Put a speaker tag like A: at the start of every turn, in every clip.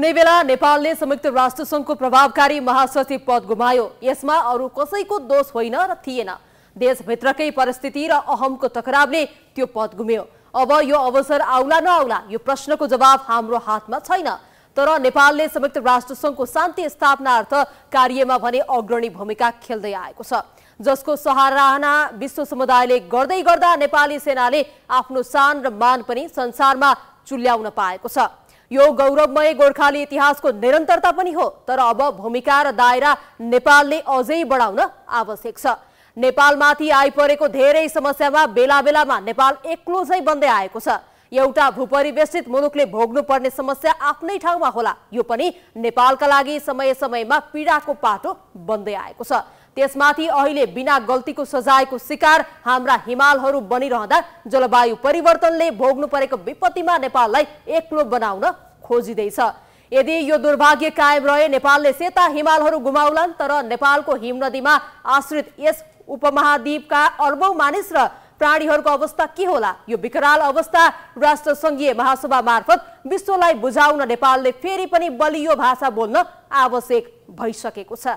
A: कुनै बेला नेपालले संयुक्त राष्ट्र संघको प्रभावकारी महासचिव पद गुमायो यसमा अरू कसैको दोष होइन र थिएन देशभित्रकै परिस्थिति र अहमको टकरावले त्यो पद गुम्यो अब यो अवसर आउला नआउला यो प्रश्नको जवाब हाम्रो हातमा छैन तर नेपालले संयुक्त राष्ट्र संघको शान्ति स्थापनार्थ कार्यमा भने अग्रणी भूमिका खेल्दै आएको छ जसको सराहना विश्व समुदायले गर्दै गर्दा नेपाली सेनाले आफ्नो शान र मान पनि संसारमा चुल्याउन पाएको छ यो गौरवमय गोर्खाली इतिहासको निरन्तरता पनि हो तर अब भूमिका र दायरा नेपालले अझै बढाउन आवश्यक छ नेपालमाथि आइपरेको धेरै समस्यामा बेला बेलामा नेपाल एक्लो चाहिँ बन्दै आएको छ एउटा भूपरिवेशित मुलुकले भोग्नुपर्ने समस्या आफ्नै ठाउँमा होला यो पनि नेपालका लागि समय समयमा पीडाको पाटो बन्दै आएको छ त्यसमाथि अहिले बिना गल्तीको सजायको शिकार हाम्रा हिमालहरू बनिरहँदा जलवायु परिवर्तनले भोग्नु परेको विपत्तिमा नेपाललाई एक्लो बनाउन खोजिँदैछ यदि यो दुर्भाग्य कायम रहे नेपालले सेता हिमालहरू गुमाउलान् तर नेपालको हिम नदीमा आश्रित यस उपमहाद्वीपका अर्बौं मानिस र प्राणीहरूको अवस्था के होला यो विकराल अवस्था राष्ट्र सङ्घीय महासभा मार्फत विश्वलाई बुझाउन नेपालले फेरि पनि बलियो भाषा बोल्न आवश्यक भइसकेको छ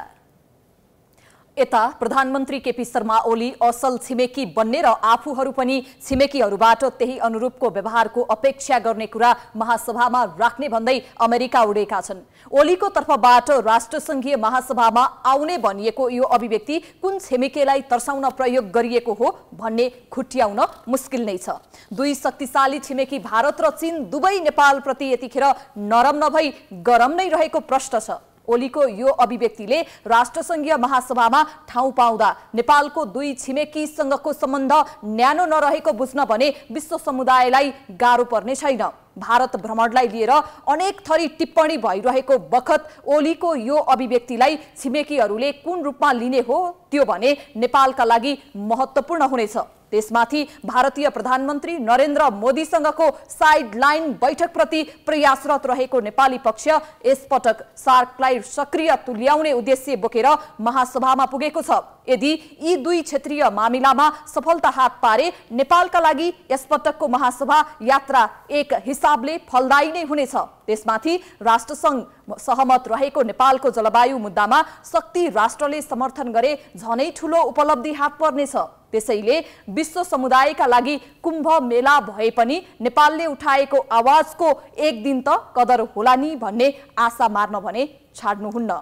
A: यता प्रधानमन्त्री केपी शर्मा ओली असल छिमेकी बन्ने र आफूहरू पनि छिमेकीहरूबाट त्यही अनुरूपको व्यवहारको अपेक्षा गर्ने कुरा महासभामा राख्ने भन्दै अमेरिका उडेका छन् ओलीको तर्फबाट राष्ट्रसङ्घीय महासभामा आउने भनिएको यो अभिव्यक्ति कुन छिमेकीलाई तर्साउन प्रयोग गरिएको हो भन्ने खुट्याउन मुस्किल नै छ दुई शक्तिशाली छिमेकी भारत र चीन दुवै नेपालप्रति यतिखेर नरम नभई गरम नै रहेको प्रश्न छ ओलीको यो अभिव्यक्तिले राष्ट्रसङ्घीय महासभामा ठाउँ पाउँदा नेपालको दुई छिमेकीसँगको सम्बन्ध न्यानो नरहेको बुझ्न भने विश्व समुदायलाई गाह्रो पर्ने छैन भारत भ्रमणलाई लिएर अनेक थरी टिप्पणी भइरहेको बखत ओलीको यो अभिव्यक्तिलाई छिमेकीहरूले कुन रूपमा लिने हो त्यो भने नेपालका लागि महत्त्वपूर्ण हुनेछ त्यसमाथि भारतीय प्रधानमन्त्री नरेन्द्र मोदीसँगको साइडलाइन बैठकप्रति प्रयासरत रहेको नेपाली पक्ष यसपटक सार्कलाई सक्रिय तुल्याउने उद्देश्य बोकेर महासभामा पुगेको छ यदि यी दुई क्षेत्रीय मामिलामा सफलता हात पारे नेपालका लागि यसपटकको महासभा यात्रा एक हिसाबले फलदायी नै हुनेछ त्यसमाथि राष्ट्रसङ्घ सहमत रहेको नेपालको जलवायु मुद्दामा शक्ति राष्ट्रले समर्थन गरे झनै ठुलो उपलब्धि हात पर्नेछ त्यसैले विश्व समुदायका लागि कुम्भ मेला भए पनि नेपालले उठाएको आवाजको एक दिन त कदर होला नि भन्ने आशा मार्न भने छाड्नुहुन्न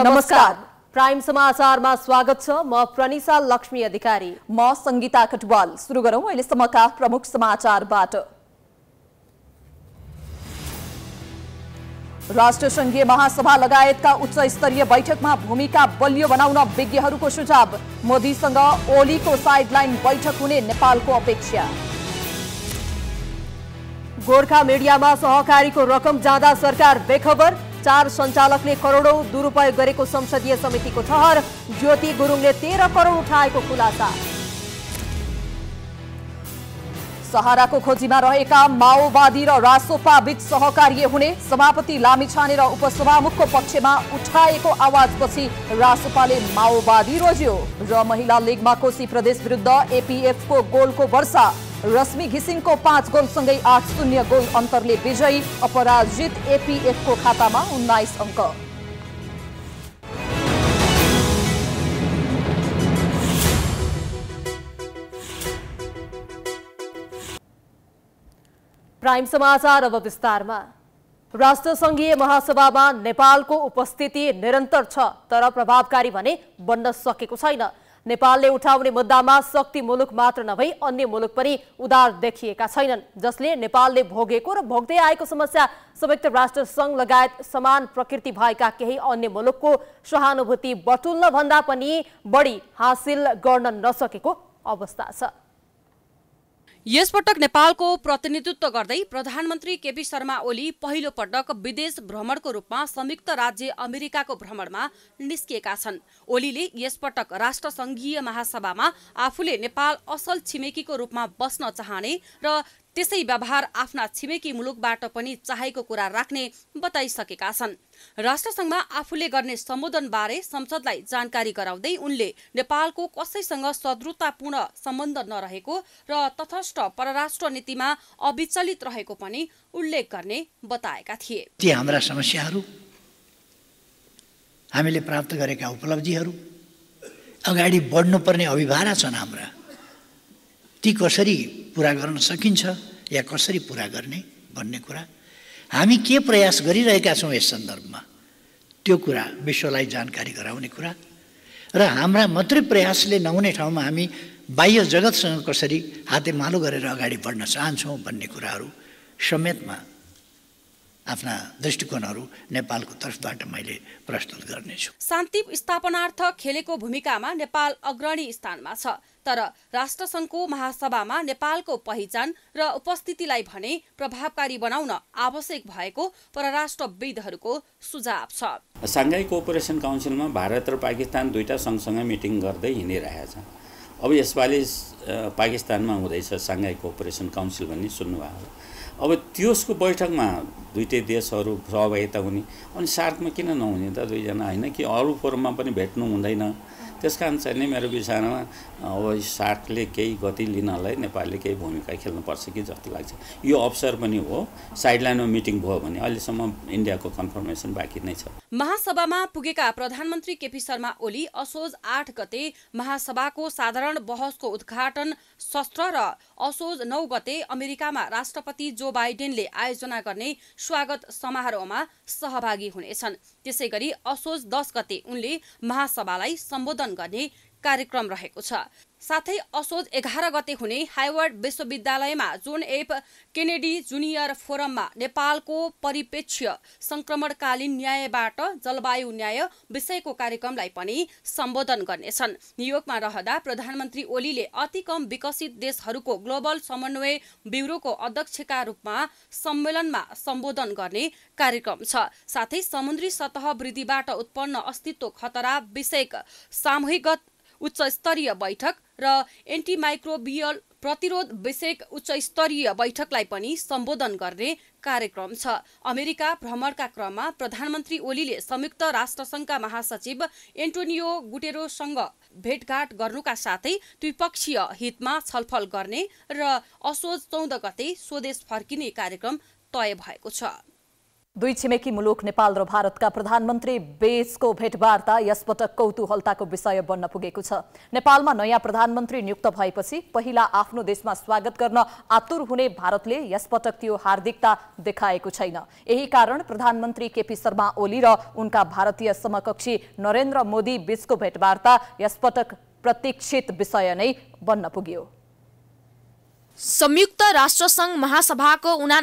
A: नमस्कार प्राइम समाचारमा स्वागत छ म प्रनिसा लक्ष्मी अधिकारी म सङ्गीता कटवाल सुरु गरौँ अहिलेसम्मका प्रमुख समाचारबाट राष्ट्र संघीय महासभा लगायतका उच्च स्तरीय बैठकमा भूमिका बलियो बनाउन विज्ञहरूको सुझाव मोदीसँग ओलीको साइडलाइन बैठक हुने नेपालको अपेक्षा गोर्खा मिडियामा सहकारीको रकम जाँदा सरकार बेखबर चार सञ्चालकले करोडौँ दुरुपयोग गरेको संसदीय समितिको ठहर ज्योति गुरुङले तेह्र करोड उठाएको खुलासा सहाराको खोजीमा रहेका माओवादी र रासोपा बीच सहकार्य हुने सभापति लामिछाने र उपसभामुखको पक्षमा उठाएको आवाजपछि रासोपाले माओवादी रोज्यो र महिला लिगमा कोशी प्रदेश विरुद्ध एपिएफको गोलको वर्षा रश्मि घिसिङको पाँच गोलसँगै आठ शून्य गोल अन्तरले विजयी अपराजित एपिएफको खातामा उन्नाइस अङ्क प्राइम समाचार अब विस्तारमा राष्ट्रसङ्घीय महासभामा नेपालको उपस्थिति निरन्तर छ तर प्रभावकारी भने बन्न सकेको छैन नेपालले उठाउने मुद्दामा शक्ति मुलुक मात्र नभई अन्य मुलुक पनि उदार देखिएका छैनन् जसले नेपालले भोगेको र भोग्दै आएको समस्या संयुक्त राष्ट्र संघ लगायत समान प्रकृति भएका केही अन्य मुलुकको सहानुभूति बटुल्न भन्दा पनि बढी हासिल गर्न नसकेको अवस्था छ
B: यसपटक नेपालको प्रतिनिधित्व गर्दै प्रधानमन्त्री केपी शर्मा ओली पहिलो पटक विदेश भ्रमणको रूपमा संयुक्त राज्य अमेरिकाको भ्रमणमा निस्किएका छन् ओलीले यसपटक राष्ट्रसङ्घीय महासभामा आफूले नेपाल असल छिमेकीको रूपमा बस्न चाहने र त्यसै व्यवहार आफ्ना छिमेकी मुलुकबाट पनि चाहेको कुरा राख्ने बताइसकेका छन् राष्ट्रसङ्घमा आफूले गर्ने सम्बोधनबारे संसदलाई जानकारी गराउँदै उनले नेपालको कसैसँग सद्रुतापूर्ण सम्बन्ध नरहेको र तथस्थ परराष्ट्र नीतिमा अविचलित रहेको पनि उल्लेख गर्ने बताएका थिए
C: ती हाम्रा समस्याहरू हामीले प्राप्त गरेका उपलब्धिहरू अगाडि बढ्नुपर्ने अभिभावना छन् हाम्रा ती कसरी पुरा गर्न सकिन्छ या कसरी पुरा गर्ने भन्ने कुरा हामी के प्रयास गरिरहेका छौँ यस सन्दर्भमा त्यो कुरा विश्वलाई जानकारी गराउने कुरा र हाम्रा मात्रै प्रयासले नहुने ठाउँमा हामी बाह्य जगतसँग कसरी हातेमालो गरेर अगाडि बढ्न चाहन्छौँ भन्ने कुराहरू समेतमा आफ्ना दृष्टिकोणहरू नेपालको तर्फबाट मैले प्रस्तुत गर्नेछु
B: शान्ति स्थापनार्थ खेलेको भूमिकामा नेपाल अग्रणी स्थानमा छ तर राष्ट्रसङ्घको महासभामा नेपालको पहिचान र उपस्थितिलाई भने प्रभावकारी बनाउन आवश्यक भएको परराष्ट्रविदहरूको सुझाव छ
D: साङ्घाई कोअपरेसन काउन्सिलमा भारत र पाकिस्तान दुईवटा सँगसँगै मिटिङ गर्दै हिँडिरहेछ अब यसपालि पाकिस्तानमा हुँदैछ साङ्घाई कोअपरेसन काउन्सिल भन्ने सुन्नुभयो अब त्यसको बैठकमा दुइटै देशहरू सहभागिता हुने अनि साथमा किन नहुने त दुईजना होइन कि अरू फोरममा पनि भेट्नु हुँदैन त्यस कारण चाहिँ नि मेरो विचारमा अब सार्कले केही गति लिनलाई नेपालले केही भूमिका खेल्नुपर्छ कि जस्तो लाग्छ यो अवसर पनि हो साइडलाइनमा मिटिङ भयो भने अहिलेसम्म इन्डियाको कन्फर्मेसन बाँकी नै छ
B: महासभामा पुगेका प्रधानमन्त्री केपी शर्मा ओली असोज आठ गते महासभाको साधारण बहसको उद्घाटन सत्र र असोज नौ गते अमेरिकामा राष्ट्रपति जो बाइडेनले आयोजना गर्ने स्वागत समारोहमा सहभागी हुनेछन् त्यसै गरी असोज दस गते उनले महासभालाई सम्बोधन गर्ने कार्यक्रम रहेको छ साथै असोज एघार गते हुने हाइवर्ड विश्वविद्यालयमा जोन एप केनेडी जुनियर फोरममा नेपालको परिप्रेक्ष्य संक्रमणकालीन न्यायबाट जलवायु न्याय विषयको कार्यक्रमलाई पनि सम्बोधन गर्नेछन् न्युयोर्कमा रहँदा प्रधानमन्त्री ओलीले अति कम विकसित देशहरूको ग्लोबल समन्वय ब्युरोको अध्यक्षका रूपमा सम्मेलनमा सम्बोधन गर्ने कार्यक्रम छ साथै समुद्री सतह वृद्धिबाट उत्पन्न अस्तित्व खतरा विषयक सामूहिक उच्च स्तरीय बैठक र एन्टिमाइक्रोबियल प्रतिरोध विषयक उच्च स्तरीय बैठकलाई पनि सम्बोधन गर्ने कार्यक्रम छ अमेरिका भ्रमणका क्रममा प्रधानमन्त्री ओलीले संयुक्त राष्ट्रसङ्घका महासचिव एन्टोनियो गुटेरोसँग भेटघाट गर्नुका साथै द्विपक्षीय हितमा छलफल गर्ने र असोज चौध गते स्वदेश फर्किने कार्यक्रम तय
A: भएको छ दुई छिमेकी मुलुक नेपाल र भारतका प्रधानमन्त्री बेचको भेटवार्ता यसपटक कौतूहलताको विषय बन्न पुगेको छ नेपालमा नयाँ प्रधानमन्त्री नियुक्त भएपछि पहिला आफ्नो देशमा स्वागत गर्न आतुर हुने भारतले यसपटक त्यो हार्दिकता देखाएको छैन यही कारण प्रधानमन्त्री केपी शर्मा ओली र उनका भारतीय समकक्षी नरेन्द्र मोदी बीचको भेटवार्ता यसपटक प्रतीक्षित विषय नै बन्न पुग्यो
E: संयुक्त राष्ट्रसङ्घ महासभाको उना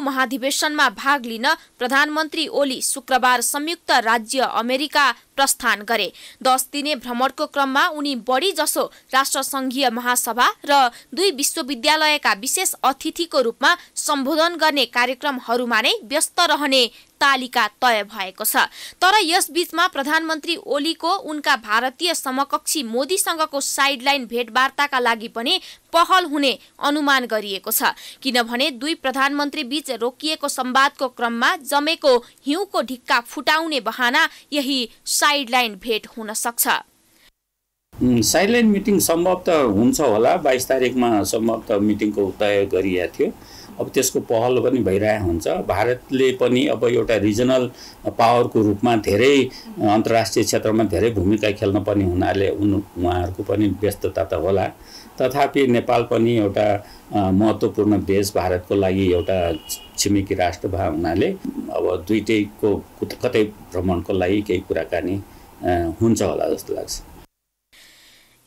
E: महाधिवेशनमा भाग लिन प्रधानमन्त्री ओली शुक्रबार संयुक्त राज्य अमेरिका प्रस्थान गरे दस दिने भ्रमणको क्रममा उनी बढी जसो राष्ट्रसङ्घीय महासभा र दुई विश्वविद्यालयका विशेष अतिथिको रूपमा सम्बोधन गर्ने कार्यक्रमहरूमा नै व्यस्त रहने तालिका तय भएको छ तर यसबीचमा प्रधानमन्त्री ओलीको उनका भारतीय समकक्षी मोदीसँगको साइडलाइन भेटवार्ताका लागि पनि पहल हुने अनुमान गरिएको छ किनभने दुई प्रधानमन्त्री बीच रोकिएको सम्वादको क्रममा जमेको हिउँको ढिक्का फुटाउने बहाना यही साइडलाइन भेट हुन सक्छ
D: साइडलाइन मिटिङ सम्भव त हुन्छ होला बाइस तारिकमा त मिटिङको तय गरिएको थियो अब त्यसको पहल पनि भइरहेको हुन्छ भारतले पनि अब एउटा रिजनल पावरको रूपमा धेरै अन्तर्राष्ट्रिय क्षेत्रमा धेरै भूमिका खेल्नुपर्ने हुनाले उन उहाँहरूको पनि व्यस्तता त होला तथापि नेपाल पनि एउटा महत्त्वपूर्ण देश भारतको लागि एउटा छिमेकी राष्ट्र भए हुनाले अब दुइटैको कतै भ्रमणको लागि केही कुराकानी हुन्छ होला जस्तो लाग्छ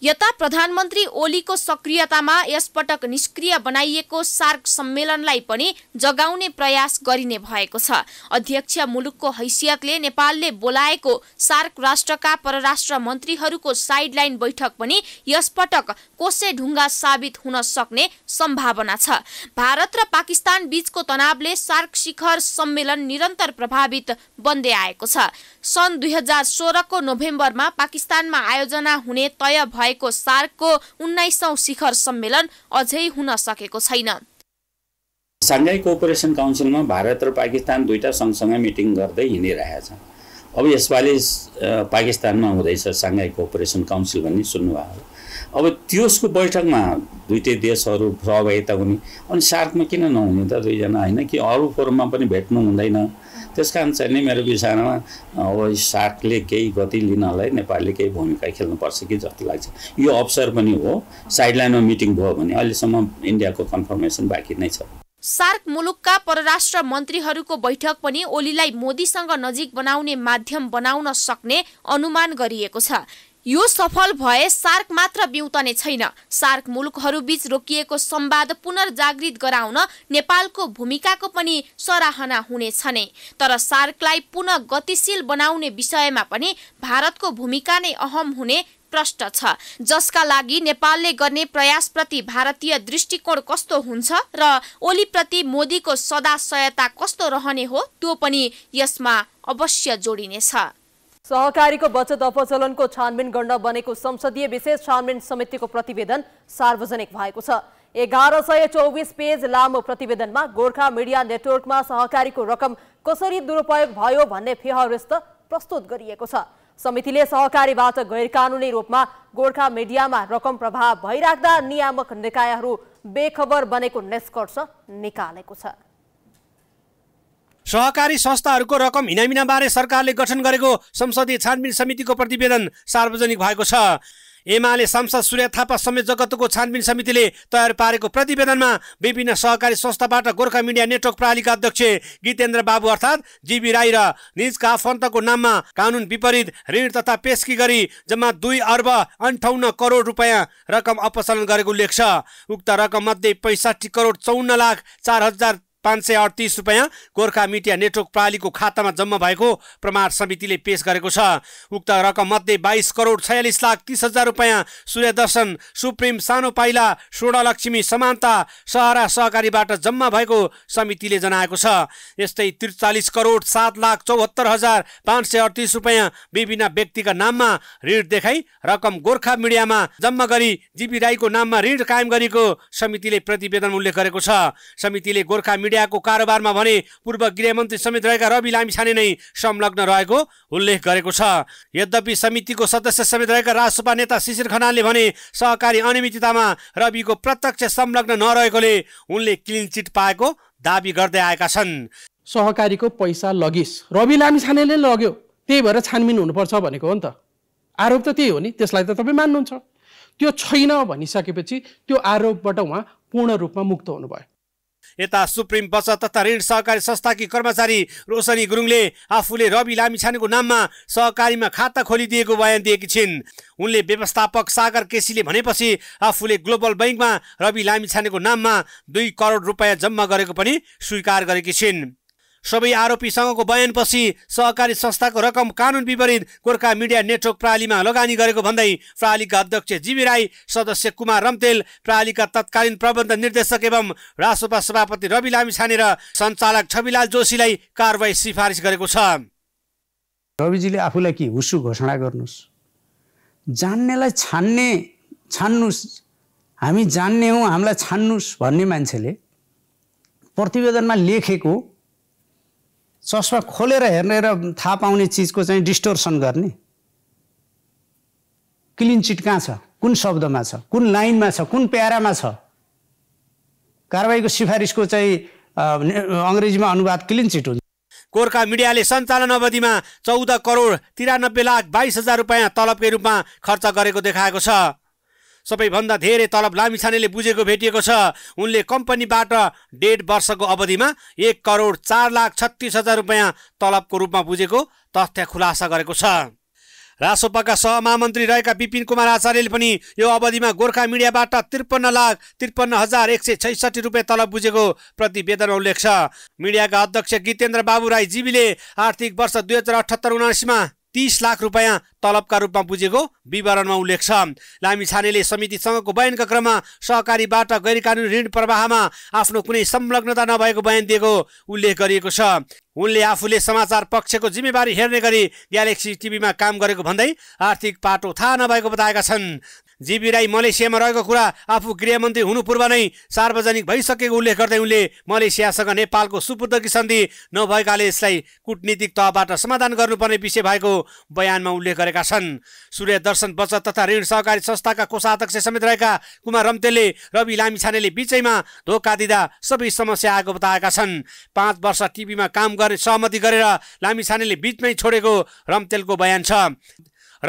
E: यता प्रधानमन्त्री ओलीको सक्रियतामा यसपटक निष्क्रिय बनाइएको सार्क सम्मेलनलाई पनि जगाउने प्रयास गरिने भएको छ अध्यक्ष मुलुकको हैसियतले नेपालले बोलाएको सार्क राष्ट्रका परराष्ट्र मन्त्रीहरूको साइडलाइन बैठक पनि यसपटक कोसे ढुङ्गा साबित हुन सक्ने सम्भावना छ भारत र पाकिस्तान बीचको तनावले सार्क शिखर सम्मेलन निरन्तर प्रभावित बन्दै आएको छ सन् दुई हजार सोह्रको नोभेम्बरमा पाकिस्तानमा आयोजना हुने तय भए भएको सार्कको उन्नाइसौँ शिखर सम्मेलन अझै हुन सकेको छैन
D: साङ्घाई कोअपरेसन काउन्सिलमा भारत र पाकिस्तान दुईवटा सँगसँगै मिटिङ गर्दै हिँडिरहेछ अब यसपालि पाकिस्तानमा हुँदैछ साङ्घाई कोअपरेसन काउन्सिल भन्ने सुन्नुभयो अब त्यसको बैठकमा दुइटै देशहरू सहभागिता हुने अनि सार्कमा किन नहुने त दुईजना होइन कि अरू फोरममा पनि भेट्नु हुँदैन त्यस कारण चाहिँ नि मेरो विचारमा अब सागले केही गति लिनलाई नेपालले केही भूमिका खेल्नुपर्छ कि जस्तो लाग्छ यो अवसर पनि हो साइडलाइनमा मिटिङ भयो भने अहिलेसम्म इन्डियाको कन्फर्मेसन बाँकी नै छ
E: सार्क मुलुकका परराष्ट्र मन्त्रीहरूको बैठक पनि ओलीलाई मोदीसँग नजिक बनाउने माध्यम बनाउन सक्ने अनुमान गरिएको छ यो सफल भए सार्क मात्र बिउतने छैन सार्क मुलुकहरूबीच रोकिएको सम्वाद पुनर्जागृत गराउन नेपालको भूमिकाको पनि सराहना हुनेछ नै तर सार्कलाई पुनः गतिशील बनाउने विषयमा पनि भारतको भूमिका नै अहम हुने प्रष्ट छ जसका लागि नेपालले गर्ने प्रयासप्रति भारतीय दृष्टिकोण कस्तो हुन्छ र ओलीप्रति मोदीको सदा सहायता कस्तो रहने हो त्यो पनि यसमा अवश्य जोडिनेछ सहकारीको
A: बचत अपचलनको छानबिन गर्न बनेको संसदीय विशेष छानबिन समितिको प्रतिवेदन सार्वजनिक भएको छ एघार सय चौबिस पेज लामो प्रतिवेदनमा गोर्खा मिडिया नेटवर्कमा सहकारीको रकम कसरी दुरुपयोग भयो भन्ने फेहरिस्त प्रस्तुत गरिएको छ समितिले सहकारीबाट गैर कानुनी रूपमा गोर्खा मिडियामा रकम प्रभाव भइराख्दा नियामक निकायहरू बेखबर बनेको निष्कर्ष निकालेको छ
F: सहकारी संस्थाहरूको रकम हिनामिनाबारे सरकारले गठन गरेको संसदीय छानबिन समितिको प्रतिवेदन सार्वजनिक भएको छ एमाले सांसद सूर्य थापा समेत जगतको छानबिन समितिले तयार पारेको प्रतिवेदनमा विभिन्न सहकारी संस्थाबाट गोर्खा मिडिया नेटवर्क प्रणालीका अध्यक्ष गीतेन्द्र बाबु अर्थात् जीबी राई र निजका आफन्तको नाममा कानुन विपरीत ऋण तथा पेस्की गरी जम्मा दुई अर्ब अन्ठाउन्न करोड रुपियाँ रकम अपसरण गरेको उल्लेख छ उक्त रकम मध्ये पैँसाठी करोड चौन्न लाख चार हजार पाँच सय अडतिस रुपियाँ गोर्खा मिडिया नेटवर्क प्रालीको खातामा जम्मा भएको प्रमाण समितिले पेश गरेको छ उक्त रकम मध्ये बाइस करोड छयालिस लाख तिस हजार रुपियाँ सूर्यदर्शन सुप्रिम सानो पाइला लक्ष्मी समानता सहरा सहकारीबाट जम्मा भएको समितिले जनाएको छ यस्तै त्रिचालिस करोड सात लाख चौहत्तर हजार पाँच सय अडतिस रुपियाँ विभिन्न व्यक्तिका नाममा ऋण देखाई रकम गोर्खा मिडियामा जम्मा गरी जीपी राईको नाममा ऋण कायम गरेको समितिले प्रतिवेदन उल्लेख गरेको छ समितिले गोर्खा मिडिया मिडियाको कारोबारमा भने पूर्व गृहमन्त्री समेत रहेका रवि लामिछाने नै संलग्न रहेको उल्लेख गरेको छ यद्यपि समितिको सदस्य समेत रहेका राजसभा नेता शिशिर खनालले भने सहकारी अनियमिततामा रविको प्रत्यक्ष संलग्न नरहेकोले उनले क्लिन चिट पाएको दावी गर्दै आएका छन् सहकारीको पैसा लगिस रवि लामिछानेले लग्यो त्यही भएर छानबिन हुनुपर्छ भनेको हो नि त आरोप त त्यही हो नि त्यसलाई त तपाईँ मान्नुहुन्छ त्यो छैन भनिसकेपछि त्यो आरोपबाट उहाँ पूर्ण रूपमा मुक्त हुनुभयो यता सुप्रिम बचत तथा ऋण सहकारी संस्थाकी कर्मचारी रोशनी गुरुङले आफूले रवि लामिछानेको नाममा सहकारीमा खाता खोलिदिएको बयान दिएकी छिन् उनले व्यवस्थापक सागर केसीले भनेपछि आफूले ग्लोबल ब्याङ्कमा रवि लामिछानेको नाममा दुई करोड रुपियाँ जम्मा गरेको पनि स्वीकार गरेकी छिन् सबै आरोपीसँगको बयानपछि सहकारी संस्थाको रकम कानुन विपरीत गोर्खा मिडिया नेटवर्क प्रालीमा लगानी गरेको भन्दै प्रालीका अध्यक्ष जीवी राई सदस्य कुमार रम्तेल प्रालीका तत्कालीन प्रबन्ध निर्देशक एवं राजसभा सभापति रवि लामी छानेर सञ्चालक छविलाल जोशीलाई कारवाही सिफारिस गरेको छ
D: रविजीले आफूलाई के हुसु घोषणा गर्नुहोस् जान्नेलाई छान्ने छान्नुहोस् हामी जान्ने हौँ हामीलाई छान्नुहोस् भन्ने मान्छेले प्रतिवेदनमा लेखेको चस्मा खोलेर हेर्ने र थाहा पाउने चिजको चाहिँ डिस्टोर्सन गर्ने क्लिन चिट कहाँ छ कुन शब्दमा छ कुन लाइनमा छ कुन प्यारामा छ कारवाहीको सिफारिसको चाहिँ अङ्ग्रेजीमा अनुवाद क्लिन चिट हुन्छ
F: गोर्खा मिडियाले सञ्चालन अवधिमा चौध करोड तिरानब्बे लाख बाइस हजार रुपियाँ तलबकै रूपमा खर्च गरेको देखाएको छ सबैभन्दा धेरै तलब लामिछानेले बुझेको भेटिएको छ उनले कम्पनीबाट डेढ वर्षको अवधिमा एक करोड चार लाख छत्तिस हजार रुपियाँ तलबको रूपमा बुझेको तथ्य खुलासा गरेको छ रासोपाका सहमहामन्त्री रहेका विपिन कुमार आचार्यले पनि यो अवधिमा गोर्खा मिडियाबाट त्रिपन्न लाख त्रिपन्न हजार एक सय छैसठी रुपियाँ तलब बुझेको प्रतिवेदन उल्लेख छ मिडियाका अध्यक्ष गीतेन्द्र बाबु राई जीवीले आर्थिक वर्ष दुई हजार अठहत्तर उनासीमा तीस लाख रुपियाँ तलबका रूपमा बुझेको विवरणमा उल्लेख छ लामिछानेले समितिसँगको बयानका क्रममा सहकारीबाट गैर कानुन ऋण प्रवाहमा आफ्नो कुनै संलग्नता नभएको बयान दिएको उल्लेख गरिएको छ उनले आफूले समाचार पक्षको जिम्मेवारी हेर्ने गरी ग्यालेक्सी टिभीमा काम गरेको भन्दै आर्थिक पाटो थाहा नभएको बताएका छन् जीवी राई मलेसियामा रहेको कुरा आफू गृहमन्त्री हुनु पूर्व नै सार्वजनिक भइसकेको उल्लेख गर्दै उनले मलेसियासँग नेपालको सुपुर्दकी सन्धि नभएकाले यसलाई कुटनीतिक तहबाट समाधान गर्नुपर्ने विषय भएको बयानमा उल्लेख गरेका छन् सूर्य दर्शन बचत तथा ऋण सहकारी संस्थाका कोषाध्यक्ष समेत रहेका कुमार रम्तेलले रवि लामिछानेले बिचैमा धोका दिँदा सबै समस्या आएको बताएका छन् पाँच वर्ष टिभीमा काम गर्ने सहमति गरेर लामिछानेले बिचमै छोडेको रम्तेलको बयान छ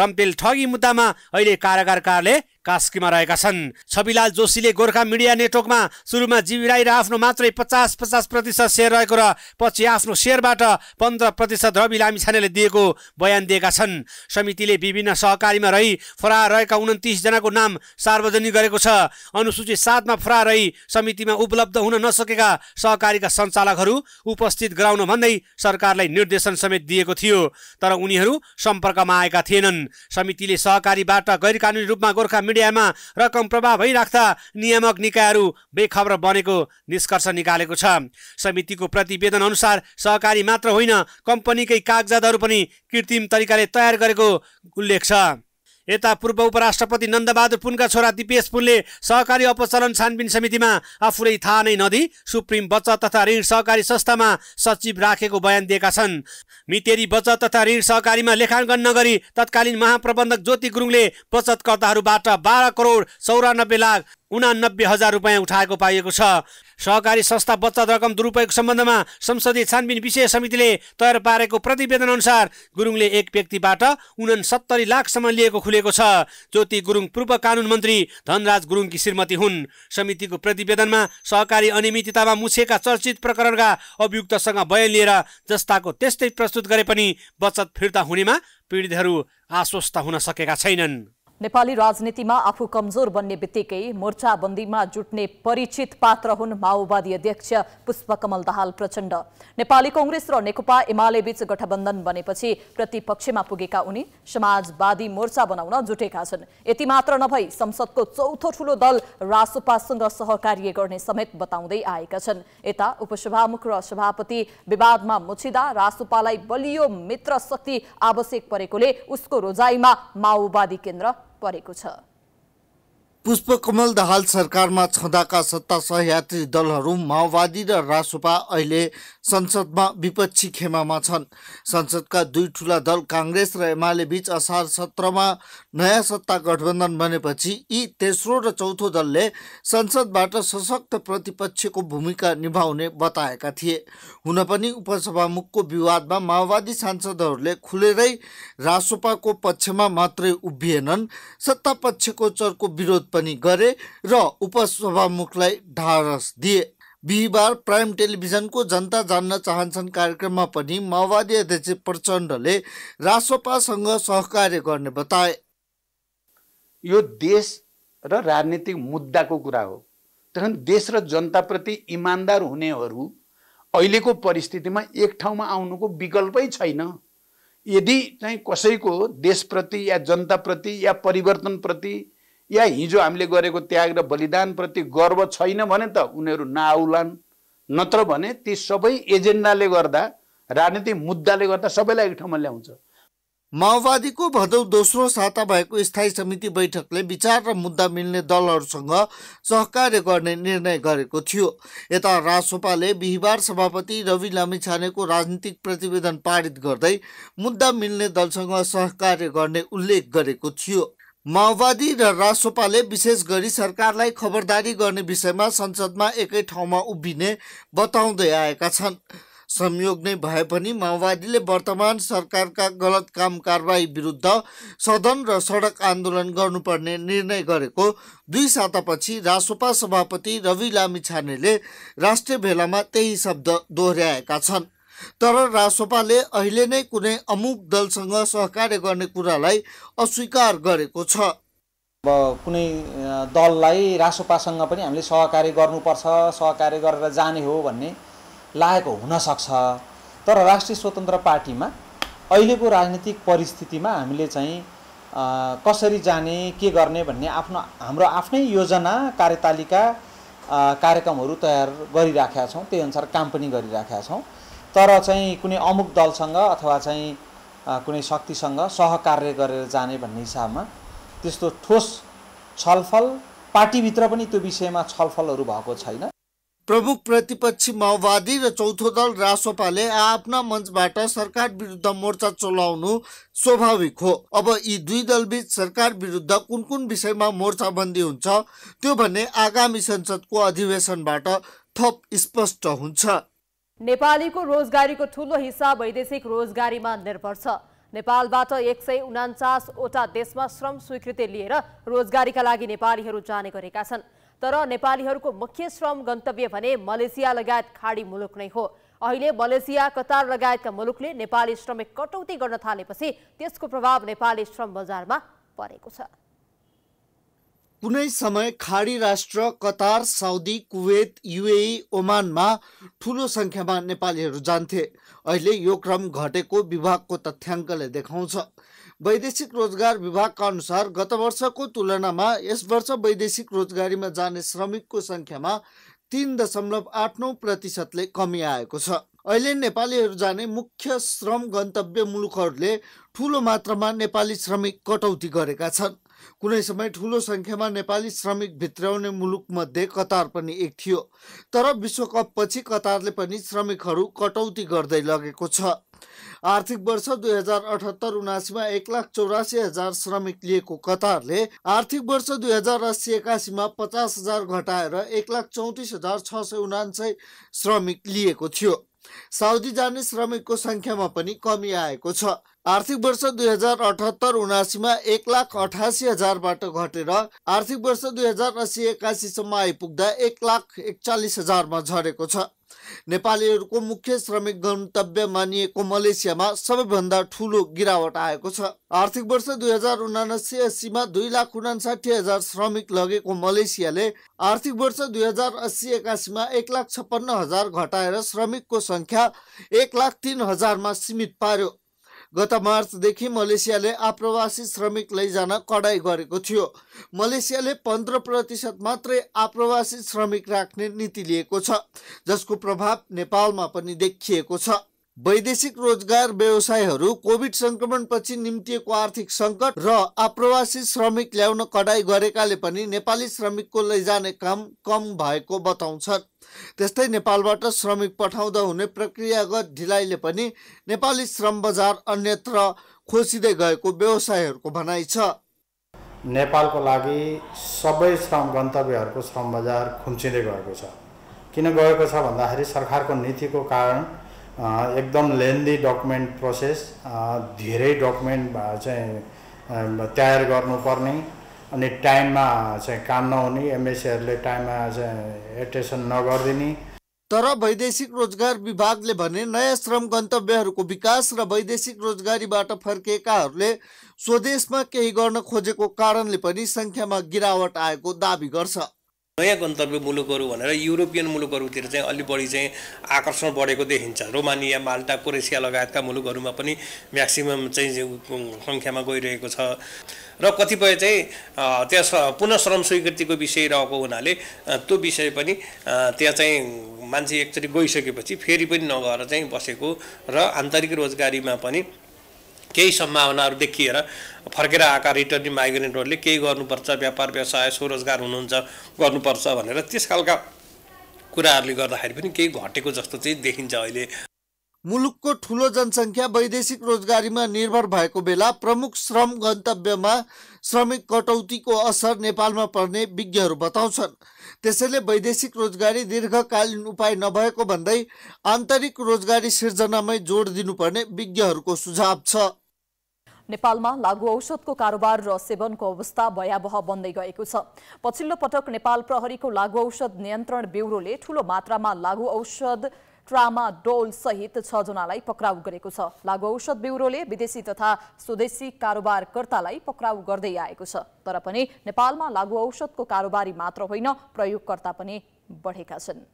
F: रम्पेल ठगी मुद्दामा अहिले कारागार कार्यालय कास्कीमा रहेका छन् छविलाल जोशीले गोर्खा मिडिया नेटवर्कमा सुरुमा जीवी राई र आफ्नो मात्रै पचास पचास प्रतिशत सेयर रहेको र पछि आफ्नो सेयरबाट पन्ध्र प्रतिशत रवि लामिछानेले दिएको बयान दिएका छन् समितिले विभिन्न सहकारीमा रही फरार रहेका उन्तिसजनाको नाम सार्वजनिक गरेको छ अनुसूचित सातमा फरार रही समितिमा उपलब्ध हुन नसकेका सहकारीका सञ्चालकहरू उपस्थित गराउन भन्दै सरकारलाई निर्देशन समेत दिएको थियो तर उनीहरू सम्पर्कमा आएका थिएनन् समितिले सहकारीबाट गैर कानुनी रूपमा गोर्खा मिडियामा रकम प्रभाव भइराख्दा नियामक निकायहरू बेखबर बनेको निष्कर्ष निकालेको छ समितिको प्रतिवेदन अनुसार सहकारी मात्र होइन कम्पनीकै कागजातहरू पनि कृत्रिम तरिकाले तयार गरेको उल्लेख छ यता पूर्व उपराष्ट्रपति नन्दबहादुर पुनका छोरा दिपेश पुनले सहकारी अपचलन छानबिन समितिमा आफूलाई थाहा नै नदी सुप्रिम बचत तथा ऋण सहकारी संस्थामा सचिव राखेको बयान दिएका छन् मितेरी बचत तथा ऋण सहकारीमा लेखाङ्कन नगरी तत्कालीन महाप्रबन्धक ज्योति गुरुङले बचतकर्ताहरूबाट बाह्र करोड चौरानब्बे लाख उनानब्बे हजार रुपियाँ उठाएको पाइएको छ सहकारी संस्था बचत रकम दुरुपयोग सम्बन्धमा संसदीय छानबिन विशेष समितिले तयार पारेको प्रतिवेदन अनुसार गुरुङले एक व्यक्तिबाट उनासत्तरी लाखसम्म लिएको खुलेको छ ज्योति गुरुङ पूर्व कानुन मन्त्री धनराज गुरुङकी श्रीमती हुन् समितिको प्रतिवेदनमा सहकारी अनियमिततामा मुछेका चर्चित प्रकरणका अभियुक्तसँग बयान लिएर जस्ताको त्यस्तै प्रस्तुत गरे पनि बचत फिर्ता हुनेमा पीडितहरू आश्वस्त हुन सकेका छैनन्
A: नेपाली राजनीतिमा आफू कमजोर बन्ने बित्तिकै मोर्चाबन्दीमा जुट्ने परिचित पात्र हुन् माओवादी अध्यक्ष पुष्पकमल दाहाल प्रचण्ड नेपाली कङ्ग्रेस र नेकपा एमाले बीच गठबन्धन बनेपछि प्रतिपक्षमा पुगेका उनी समाजवादी मोर्चा बनाउन जुटेका छन् यति मात्र नभई संसदको चौथो ठूलो दल रासोपासँग सहकार्य गर्ने समेत बताउँदै आएका छन् यता उपसभामुख र सभापति विवादमा मुछिदा रासोपालाई बलियो मित्र शक्ति आवश्यक परेकोले उसको रोजाइमा माओवादी केन्द्र परेको छ
C: पुष्पकमल दाहाल सरकारमा छँदाका सत्ता सहयात्री दलहरू माओवादी र रासुपा अहिले संसदमा विपक्षी खेमामा छन् संसदका दुई ठुला दल काङ्ग्रेस र एमाले बीच असार सत्रमा नयाँ सत्ता गठबन्धन बनेपछि यी तेस्रो र चौथो दलले संसदबाट सशक्त प्रतिपक्षको भूमिका निभाउने बताएका थिए हुन पनि उपसभामुखको विवादमा माओवादी सांसदहरूले खुलेरै रासोपाको पक्षमा मात्रै उभिएनन् सत्तापक्षको चर्को विरोध पनि गरे र उपसभामुखलाई ढारस दिए बिहिबार प्राइम टेलिभिजनको जनता जान्न चाहन्छन् कार्यक्रममा पनि माओवादी अध्यक्ष प्रचण्डले रासोपासँग सहकार्य गर्ने बताए यो देश र राजनीतिक मुद्दाको कुरा
D: हो त्यसकारण देश र जनताप्रति इमान्दार हुनेहरू अहिलेको परिस्थितिमा
F: एक ठाउँमा आउनुको विकल्पै छैन यदि चाहिँ कसैको देशप्रति या जनताप्रति या परिवर्तनप्रति या हिजो हामीले गरेको त्याग र बलिदानप्रति
D: गर्व छैन भने त उनीहरू नआउलान् नत्र भने ती सबै एजेन्डाले
C: गर्दा राजनीतिक मुद्दाले गर्दा सबैलाई एक ठाउँमा ल्याउँछ माओवादीको भदौ दोस्रो साता भएको स्थायी समिति बैठकले विचार र मुद्दा मिल्ने दलहरूसँग सहकार्य गर्ने निर्णय गरेको थियो यता राजसोपाले बिहिबार सभापति रवि लामिछानेको राजनीतिक प्रतिवेदन पारित गर्दै मुद्दा मिल्ने दलसँग सहकार्य गर्ने उल्लेख गरेको थियो माओवादी र रासोपाले विशेष गरी सरकारलाई खबरदारी गर्ने विषयमा संसदमा एकै ठाउँमा उभिने बताउँदै आएका छन् संयोग नै भए पनि माओवादीले वर्तमान सरकारका गलत काम कारवाही विरुद्ध सदन र सडक आन्दोलन गर्नुपर्ने निर्णय गरेको दुई सातापछि रासोपा सभापति रवि लामिछानेले राष्ट्रिय भेलामा त्यही शब्द दोहोऱ्याएका छन् तर रासोपाले अहिले नै कुनै अमुक दलसँग सहकार्य गर्ने कुरालाई अस्वीकार गरेको छ अब कुनै दललाई रासोपासँग पनि हामीले सहकार्य गर्नुपर्छ सहकार्य गरेर जाने हो भन्ने लागेको हुनसक्छ
F: तर राष्ट्रिय स्वतन्त्र पार्टीमा अहिलेको राजनीतिक परिस्थितिमा हामीले चाहिँ कसरी जाने के गर्ने भन्ने आफ्नो हाम्रो आफ्नै योजना कार्यतालिका कार्यक्रमहरू तयार गरिराखेका छौँ त्यही अनुसार काम पनि गरिराखेका छौँ तर चाहिँ कुनै अमुक दलसँग अथवा चाहिँ कुनै शक्तिसँग सहकार्य गरेर
C: जाने भन्ने हिसाबमा त्यस्तो ठोस छलफल पार्टीभित्र पनि त्यो विषयमा छलफलहरू भएको छैन प्रमुख प्रतिपक्षी माओवादी र चौथो दल रासोपाले आफ्ना मञ्चबाट सरकार विरुद्ध मोर्चा चलाउनु स्वाभाविक हो अब यी दुई दलबीच सरकार विरुद्ध कुन कुन विषयमा मोर्चाबन्दी हुन्छ त्यो भन्ने आगामी संसदको अधिवेशनबाट थप स्पष्ट हुन्छ
A: नेपालीको रोजगारीको ठूलो हिस्सा वैदेशिक रोजगारीमा निर्भर छ नेपालबाट एक सय उनान्चासवटा देशमा श्रम स्वीकृति लिएर रोजगारीका लागि नेपालीहरू जाने गरेका छन् तर नेपालीहरूको मुख्य श्रम गन्तव्य भने मलेसिया लगायत खाडी मुलुक नै हो अहिले मलेसिया कतार लगायतका मुलुकले नेपाली श्रमिक कटौती गर्न थालेपछि त्यसको प्रभाव नेपाली श्रम बजारमा परेको छ
C: कुनै समय खाडी राष्ट्र कतार साउदी कुवेत युएई ओमानमा ठुलो सङ्ख्यामा नेपालीहरू जान्थे अहिले यो क्रम घटेको विभागको तथ्याङ्कले देखाउँछ वैदेशिक रोजगार विभागका अनुसार गत वर्षको तुलनामा यस वर्ष वैदेशिक रोजगारीमा जाने श्रमिकको सङ्ख्यामा तिन दशमलव आठ नौ प्रतिशतले कमी आएको छ अहिले नेपालीहरू जाने मुख्य श्रम गन्तव्य मुलुकहरूले ठुलो मात्रामा नेपाली श्रमिक कटौती गरेका छन् कुनै समय ठुलो सङ्ख्यामा नेपाली श्रमिक भित्राउने मुलुकमध्ये कतार पनि एक थियो तर विश्वकपपछि कतारले पनि श्रमिकहरू कटौती गर्दै लगेको छ आर्थिक वर्ष दुई हजार अठहत्तर उनासीमा एक लाख चौरासी हजार श्रमिक लिएको कतारले आर्थिक वर्ष दुई हजार अस्सी एकासीमा पचास हजार घटाएर एक लाख चौतिस हजार छ सय उनान्सय श्रमिक लिएको थियो साउदी जाने श्रमिकको सङ्ख्यामा पनि कमी आएको छ आर्थिक वर्ष दुई हजार अठहत्तर उनासीमा एक लाख अठासी हजारबाट घटेर आर्थिक वर्ष दुई हजार अस्सी एकासीसम्म आइपुग्दा एक लाख एकचालिस हजारमा झरेको छ नेपालीहरूको मुख्य श्रमिक गन्तव्य मानिएको मलेसियामा सबैभन्दा ठुलो गिरावट आएको छ आर्थिक वर्ष दुई हजार उनासी अस्सीमा दुई लाख उनासाठी हजार श्रमिक लगेको मलेसियाले आर्थिक वर्ष दुई हजार अस्सी एकासीमा एक लाख छप्पन्न हजार घटाएर श्रमिकको सङ्ख्या एक लाख तिन हजारमा सीमित पार्यो गत मार्चदेखि मलेसियाले आप्रवासी श्रमिक लैजान कडाई गरेको थियो मलेसियाले पन्ध्र प्रतिशत मात्रै आप्रवासी श्रमिक राख्ने नीति लिएको छ जसको प्रभाव नेपालमा पनि देखिएको छ वैदेशिक रोजगार व्यवसायहरू कोभिड संक्रमणपछि निम्तिएको आर्थिक सङ्कट र आप्रवासी श्रमिक ल्याउन कडाई गरेकाले पनि नेपाली श्रमिकको लैजाने काम कम भएको बताउँछन् त्यस्तै नेपालबाट श्रमिक पठाउँदा हुने प्रक्रियागत ढिलाइले पनि नेपाली श्रम बजार अन्यत्र खोसिँदै गएको व्यवसायहरूको भनाइ छ
D: नेपालको लागि सबै श्रम गन्तव्यहरूको श्रम बजार खुम्चिँदै गएको छ किन गएको छ भन्दाखेरि सरकारको नीतिको कारण एकदम लेन्दी डकुमेन्ट प्रोसेस धेरै डकुमेन्ट चाहिँ तयार गर्नुपर्ने अनि टाइममा चाहिँ काम नहुने एमएससीहरूले टाइममा
C: चाहिँ एटेसन नगरिदिने तर वैदेशिक रोजगार विभागले भने नयाँ श्रम गन्तव्यहरूको विकास र वैदेशिक रोजगारीबाट फर्किएकाहरूले स्वदेशमा केही गर्न खोजेको कारणले पनि सङ्ख्यामा गिरावट आएको दावी गर्छ नयाँ
F: गन्तव्य मुलुकहरू भनेर युरोपियन मुलुकहरूतिर चाहिँ अलि बढी चाहिँ आकर्षण बढेको देखिन्छ रोमानिया माल्टा क्रोएसिया लगायतका मुलुकहरूमा पनि म्याक्सिमम् चाहिँ सङ्ख्यामा गइरहेको छ र कतिपय चाहिँ त्यहाँ पुनः श्रम स्वीकृतिको विषय रहेको हुनाले त्यो विषय पनि त्यहाँ चाहिँ मान्छे एकचोटि गइसकेपछि फेरि पनि नगएर चाहिँ बसेको र आन्तरिक रोजगारीमा पनि केही सम्भावनाहरू देखिएर फर्केर आएका रिटर्निङ माइग्रेन्टहरूले केही गर्नुपर्छ व्यापार व्यवसाय स्वरोजगार हुनुहुन्छ गर्नुपर्छ भनेर त्यस खालका कुराहरूले गर्दाखेरि पनि केही घटेको जस्तो चाहिँ देखिन्छ अहिले
C: मुलुकको ठुलो जनसङ्ख्या वैदेशिक रोजगारीमा निर्भर भएको बेला प्रमुख श्रम गन्तव्यमा श्रमिक कटौतीको असर नेपालमा पर्ने विज्ञहरू बताउँछन् त्यसैले वैदेशिक रोजगारी दीर्घकालीन उपाय नभएको भन्दै आन्तरिक रोजगारी सिर्जनामै जोड दिनुपर्ने विज्ञहरूको सुझाव छ नेपालमा लागु औषधको
A: कारोबार र सेवनको अवस्था भयावह बन्दै गएको छ पछिल्लो पटक नेपाल प्रहरीको लागु औषध नियन्त्रण ब्युरोले ठूलो मात्रामा लागु औषध ट्रामा डोल सहित छजनालाई पक्राउ गरेको छ लागु औषध ब्युरोले विदेशी तथा स्वदेशी कारोबारकर्तालाई पक्राउ गर्दै आएको छ तर पनि नेपालमा लागु औषधको कारोबारी मात्र होइन प्रयोगकर्ता पनि बढेका छन्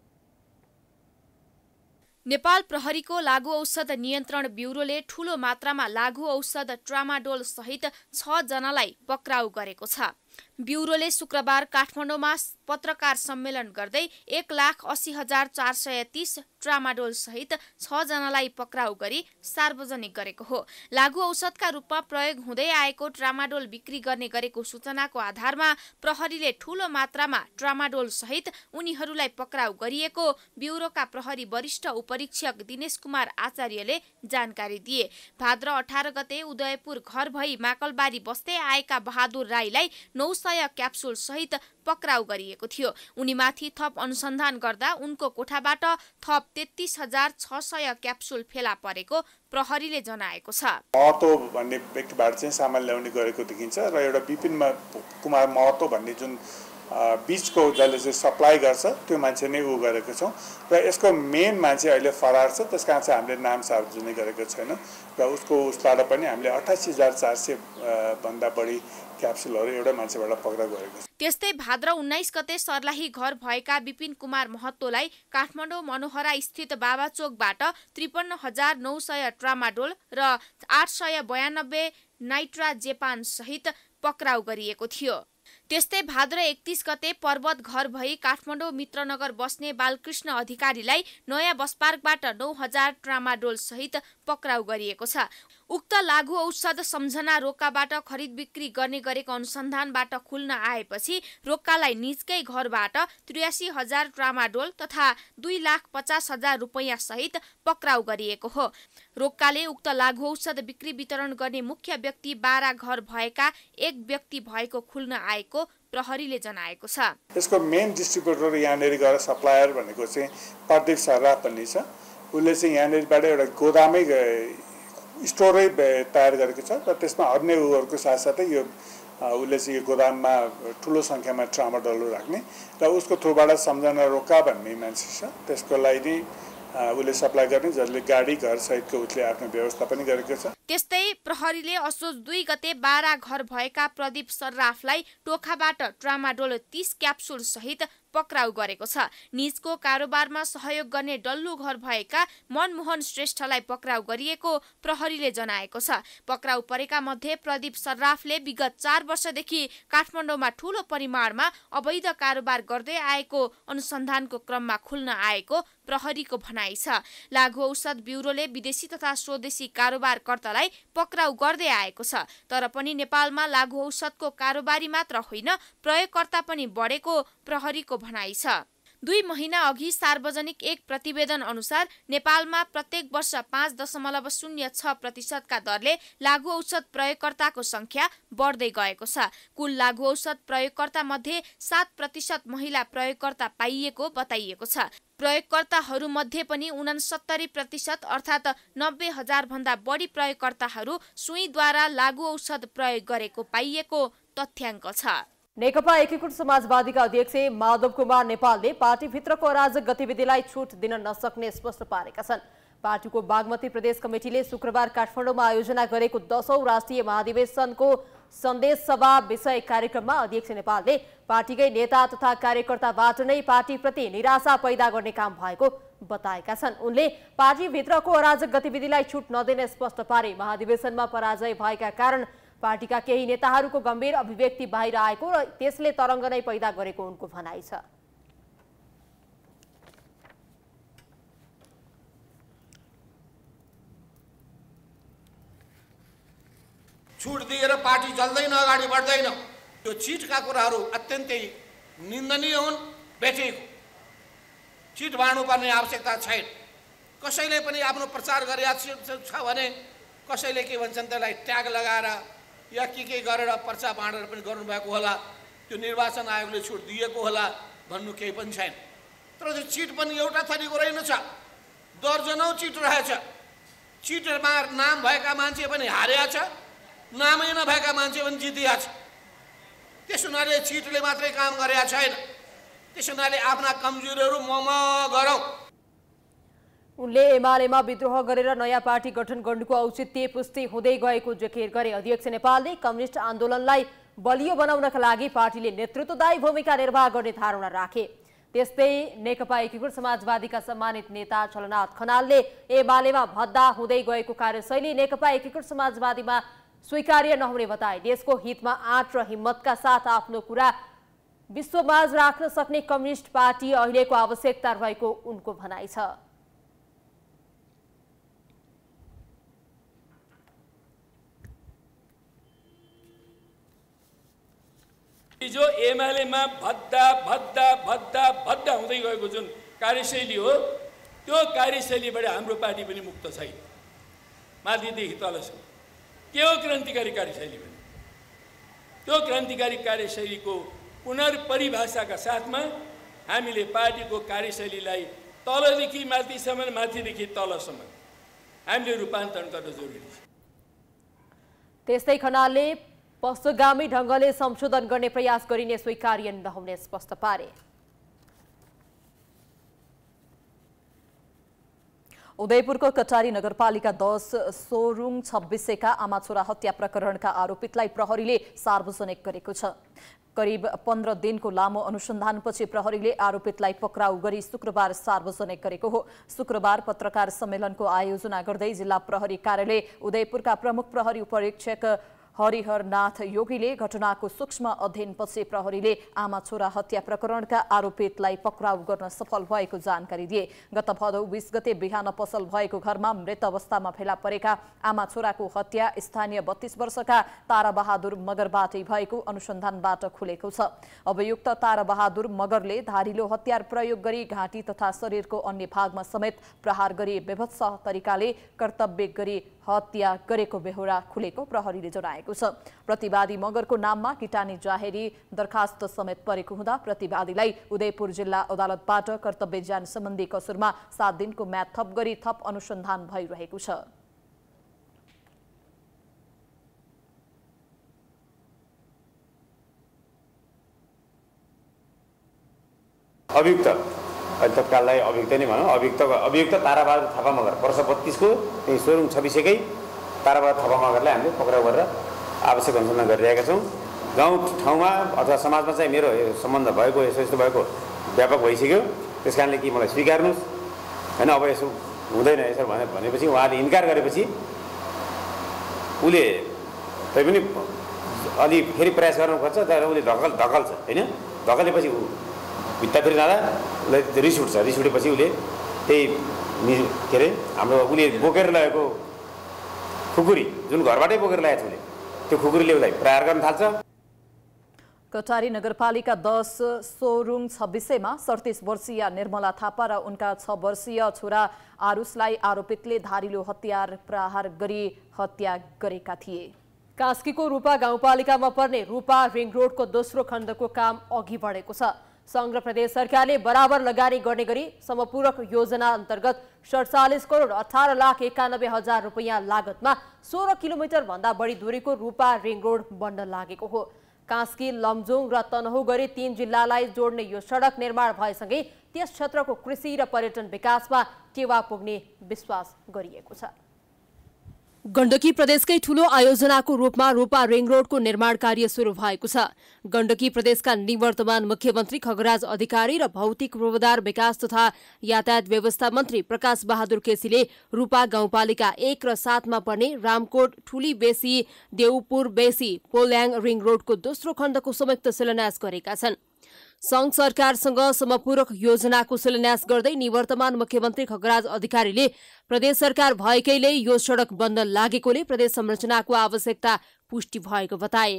E: नेपाल प्रहरीको लागु औषध नियन्त्रण ब्युरोले ठूलो मात्रामा लागु औषध ट्रामाडोल सहित छजनालाई पक्राउ गरेको छ ब्युरोले शुक्रबार काठमाडौँमा पत्रकार सम्मेलन गर्दै एक लाख अस्सी हजार चार सय तिस ट्रामाडोलसहित छजनालाई पक्राउ गरी सार्वजनिक गरेको हो लागु औषधका रूपमा प्रयोग हुँदै आएको ट्रामाडोल बिक्री गर्ने गरेको सूचनाको आधारमा प्रहरीले ठूलो मात्रामा ट्रामाडोलसहित उनीहरूलाई पक्राउ गरिएको ब्युरोका प्रहरी वरिष्ठ उपरीक्षक दिनेश कुमार आचार्यले जानकारी दिए भाद्र अठार गते उदयपुर घर भई माकलबारी बस्दै आएका बहादुर राईलाई नौ नौ क्याप्सुल सहित पक्राउ गरिएको थियो उनीमाथि थप अनुसन्धान गर्दा उनको कोठाबाट थप तेत्तिस हजार छ सय क्याप्सुल फेला परेको प्रहरीले जनाएको छ
D: महतो भन्ने व्यक्तिबाट चाहिँ सामान ल्याउने गरेको देखिन्छ र एउटा विपिनमा कुमार महतो भन्ने जुन बिचको जसले चाहिँ सप्लाई गर्छ त्यो मान्छे नै उ गरेको छौँ र यसको मेन मान्छे अहिले फरार छ त्यस कारण चाहिँ हामीले नाम सार्वजनिक गरेको छैनौँ र उसको उसबाट पनि हामीले अठासी हजार चार सय भन्दा बढी क्याप्सुलहरू एउटा मान्छेबाट पक्राउ गरेको छ
E: त्यस्तै भाद्र उन्नाइस गते सर्लाही घर भएका विपिन कुमार महतोलाई काठमाडौँ मनोहरा स्थित बाबाचोकबाट त्रिपन्न हजार नौ सय ट्रामाडोल र आठ सय बयानब्बे नाइट्रा जेपान सहित पक्राउ गरिएको थियो त्यस्तै भाद्र एकतिस गते पर्वत घर भई काठमाडौँ मित्रनगर बस्ने बालकृष्ण अधिकारीलाई नयाँ बस पार्कबाट नौ हजार सहित पक्राउ गरिएको छ उक्त लागु औषध सम्झना रोक्काबाट खरिद बिक्री गर्ने गरेको अनुसन्धानबाट खुल्न आएपछि रोक्कालाई निजकै घरबाट त्रियासी हजार ट्रामाडोल तथा दुई लाख पचास हजार रुपैयाँसहित पक्राउ गरिएको हो रोक्काले उक्त लागु औषध बिक्री वितरण गर्ने मुख्य व्यक्ति बाह्र घर भएका एक व्यक्ति भएको खुल्न आएको प्रहरीले जनाएको छ
D: यसको मेन डिस्ट्रिब्युटर यहाँनिर गएर सप्लायर भनेको चाहिँ प्रदीप सर्रा भन्ने छ उसले चाहिँ यहाँनिरबाट एउटा गोदामै स्टोरै तयार गरेको छ र त्यसमा अन्य उहरूको साथसाथै यो उसले चाहिँ यो गोदाममा ठुलो सङ्ख्यामा ट्रामा राख्ने र उसको थ्रुबाट सम्झना रोका भन्ने मान्छे छ त्यसको लागि उसले सप्लाई गर्ने जसले गाडी घर सहितको उसले आफ्नो व्यवस्था पनि गरेको छ
E: त्यस्तै प्रहरीले असोज दुई गते बाह्र घर भएका प्रदीप सर्राफलाई टोखाबाट ट्रामाडोल तिस क्याप्सुल सहित पक्राउ गरेको छ निजको कारोबारमा सहयोग गर्ने डल्लु घर भएका मनमोहन श्रेष्ठलाई पक्राउ गरिएको प्रहरीले जनाएको छ पक्राउ परेका मध्ये प्रदीप सर्राफले विगत चार वर्षदेखि काठमाडौँमा ठूलो परिमाणमा अवैध कारोबार गर्दै आएको अनुसन्धानको क्रममा खुल्न आएको प्रहरीको भनाइ छ लागु औषध ब्युरोले विदेशी तथा स्वदेशी कारोबारकर्तालाई पक्राउ गर्दै आएको छ तर पनि नेपालमा लागु औषधको कारोबारी मात्र होइन प्रयोगकर्ता पनि बढेको प्रहरीको भनाइ छ दुई महिना अघि सार्वजनिक एक प्रतिवेदन अनुसार नेपालमा प्रत्येक वर्ष पाँच दशमलव शून्य छ प्रतिशतका दरले लागु औषध प्रयोगकर्ताको संख्या बढ्दै गएको छ कुल लागु औषध प्रयोगकर्ता मध्ये सात प्रतिशत महिला प्रयोगकर्ता पाइएको बताइएको छ प्रयोगकर्ताहरूमध्ये पनि उनासत्तरी प्रतिशत अर्थात् नब्बे हजारभन्दा बढी प्रयोगकर्ताहरू सुईद्वारा लागु औषध प्रयोग गरेको पाइएको तथ्याङ्क छ
A: नेकपा एकीकृत समाजवादीका अध्यक्ष माधव कुमार नेपालले पार्टीभित्रको अराजक गतिविधिलाई छुट दिन नसक्ने स्पष्ट पारेका छन् पार्टीको बागमती प्रदेश कमिटीले शुक्रबार काठमाडौँमा आयोजना गरेको दशौं राष्ट्रिय महाधिवेशनको सन्देश सभा विषय कार्यक्रममा अध्यक्ष नेपालले पार्टीकै नेता तथा कार्यकर्ताबाट नै पार्टीप्रति निराशा पैदा गर्ने काम भएको बताएका छन् उनले पार्टीभित्रको अराजक गतिविधिलाई छुट नदिने स्पष्ट पारे महाधिवेशनमा पराजय भएका कारण पार्टीका केही नेताहरूको गम्भीर अभिव्यक्ति बाहिर आएको र त्यसले तरङ्ग नै पैदा गरेको उनको भनाइ छ
F: छुट दिएर पार्टी जल्दैन अगाडि बढ्दैन त्यो चिटका कुराहरू अत्यन्तै निन्दनीय हुन् बेठीको चिट बाँड्नुपर्ने आवश्यकता छैन कसैले पनि आफ्नो प्रचार गरिरहेको छ भने कसैले के भन्छन् त्यसलाई ट्याग लगाएर या के के गरेर पर्चा बाँडेर पनि गर्नुभएको होला त्यो निर्वाचन आयोगले छुट दिएको होला भन्नु केही पनि छैन तर त्यो चिट पनि एउटा थरीको रहेनछ दर्जनौ चिट रहेछ चिटमा नाम भएका मान्छे पनि हारेका छ नामै नभएका मान्छे पनि जितिया छ त्यस हुनाले चिटले मात्रै काम गरेका छैन त्यस हुनाले आफ्ना कमजोरीहरू म म गरौँ
A: उनले एमालेमा विद्रोह गरेर नयाँ पार्टी गठन गर्नुको औचित्य पुष्टि हुँदै गएको जिकिर गरे अध्यक्ष नेपालले कम्युनिष्ट आन्दोलनलाई बलियो बनाउनका लागि पार्टीले नेतृत्वदायी भूमिका निर्वाह गर्ने धारणा राखे त्यस्तै नेकपा एकीकृत समाजवादीका सम्मानित नेता छलनाथ खनालले एमालेमा भद्दा हुँदै गएको कार्यशैली नेकपा एकीकृत समाजवादीमा स्वीकार्य नहुने बताए देशको हितमा आँट र हिम्मतका साथ आफ्नो कुरा विश्वमाझ राख्न सक्ने कम्युनिस्ट पार्टी अहिलेको आवश्यकता रहेको उनको भनाइ छ
D: हिजो एमालेमा भद्दा भद्दा भद्दा भद्दा हुँदै गएको जुन कार्यशैली हो त्यो कार्यशैलीबाट हाम्रो पार्टी पनि मुक्त छैन माथिदेखि तलसम्म के हो क्रान्तिकारी कार्यशैली भने त्यो क्रान्तिकारी कार्यशैलीको पुनर्परिभाषाका साथमा हामीले पार्टीको कार्यशैलीलाई तलदेखि माथिसम्म माथिदेखि तलसम्म हामीले रूपान्तरण गर्न जरुरी छ
A: त्यस्तै खनालले पशुगामी ढङ्गले संशोधन गर्ने प्रयास गरिने स्वीकार्य नहुने स्पष्ट पारे उदयपुरको कटारी नगरपालिका दस सोरुङ छब्बिसेका आमा छोरा हत्या प्रकरणका आरोपितलाई प्रहरीले सार्वजनिक गरेको छ करिब पन्ध्र दिनको लामो अनुसन्धानपछि प्रहरीले आरोपितलाई पक्राउ गरी शुक्रबार सार्वजनिक गरेको हो शुक्रबार पत्रकार सम्मेलनको आयोजना गर्दै जिल्ला प्रहरी कार्यालय उदयपुरका प्रमुख प्रहरी उपरीक्षक हरिहरनाथ योगीले घटनाको सूक्ष्म अध्ययनपछि प्रहरीले आमा छोरा हत्या प्रकरणका आरोपितलाई पक्राउ गर्न सफल भएको जानकारी दिए गत भदौ बिस गते बिहान पसल भएको घरमा मृत अवस्थामा फेला परेका आमा छोराको हत्या स्थानीय बत्तीस वर्षका ताराबहादुर मगरबाटै भएको अनुसन्धानबाट खुलेको छ अभियुक्त ताराबहादुर मगरले धारिलो हतियार प्रयोग गरी घाँटी तथा शरीरको अन्य भागमा समेत प्रहार गरी बेभत्स तरिकाले कर्तव्य गरी हत्या गरेको बेहोरा खुलेको प्रहरीले जनाए रहेको छ प्रतिवादी मगरको नाममा किटानी जाहेरी दरखास्त समेत परेको हुँदा प्रतिवादीलाई उदयपुर जिल्ला अदालतबाट कर्तव्य ज्यान सम्बन्धी कसुरमा सात दिनको म्याद थप गरी थप अनुसन्धान भइरहेको छ
D: अभियुक्त अहिले तत्काललाई अभियुक्त नै भनौँ अभियुक्त अभियुक्त ताराबहादुर थापा मगर वर्ष बत्तिसको सोरुङ छब्बिसेकै ताराबहादुर थापा मगरलाई हामीले पक्राउ गरेर आवश्यक अनुसन्धान गरिरहेका छौँ गाउँ ठाउँमा अथवा समाजमा चाहिँ मेरो सम्बन्ध भएको यसो यस्तो भएको व्यापक भइसक्यो त्यस कारणले कि मलाई स्वीकार्नुहोस् होइन अब यसो हुँदैन यसो भने भनेपछि उहाँले इन्कार गरेपछि उसले तैपनि अलि फेरि प्रयास गर्नु खोज्छ तर उसले ढकल ढकल्छ होइन ढकलेपछि ऊ भित्ता फेरि जाँदा उसलाई रिस उठ्छ रिस उठेपछि उसले त्यही नि के अरे हाम्रो उसले बोकेर लगेको खुकुरी जुन घरबाटै बोकेर ल्याएको थियो उसले त्यो खुकुरी ल्याउँदै प्रहार गर्न थाल्छ
A: कटारी नगरपालिका दस सोरुङ छब्बिसैमा सडतिस वर्षीय निर्मला थापा र उनका छ वर्षीय छोरा आरुषलाई आरोपितले धारिलो हतियार प्रहार गरी हत्या गरेका थिए कास्कीको रूपा गाउँपालिकामा पर्ने रूपा रिङ रोडको दोस्रो खण्डको काम अघि बढेको छ संघ प्रदेश सरकारले बराबर लगानी गर्ने गरी समपूरक योजना अन्तर्गत सडचालिस करोड अठार लाख एकानब्बे हजार रुपियाँ लागतमा सोह्र किलोमिटरभन्दा बढी दूरीको रूपा रिङ रोड बन्न लागेको हो कास्की लमजुङ र तनहु गरी तीन जिल्लालाई जोड्ने यो सडक निर्माण भएसँगै त्यस क्षेत्रको कृषि र पर्यटन विकासमा टेवा पुग्ने विश्वास गरिएको छ गण्डकी प्रदेशकै ठूलो आयोजनाको रूपमा रूपा रिङ रोडको निर्माण कार्य सुरु भएको छ गण्डकी प्रदेशका निवर्तमान मुख्यमन्त्री खगराज अधिकारी र भौतिक पूर्वाधार विकास तथा यातायात व्यवस्था मन्त्री प्रकाश बहादुर केसीले रूपा गाउँपालिका एक र सातमा पर्ने रामकोट ठुली बेसी देउपुर बेसी पोल्याङ रिङ रोडको दोस्रो खण्डको संयुक्त शिलान्यास गरेका छन् संघ सरकारसँग समपूरक योजनाको शिलान्यास गर्दै निवर्तमान मुख्यमन्त्री खगराज अधिकारीले प्रदेश सरकार भएकैले यो सड़क बन्द लागेकोले प्रदेश संरचनाको आवश्यकता पुष्टि भएको बताए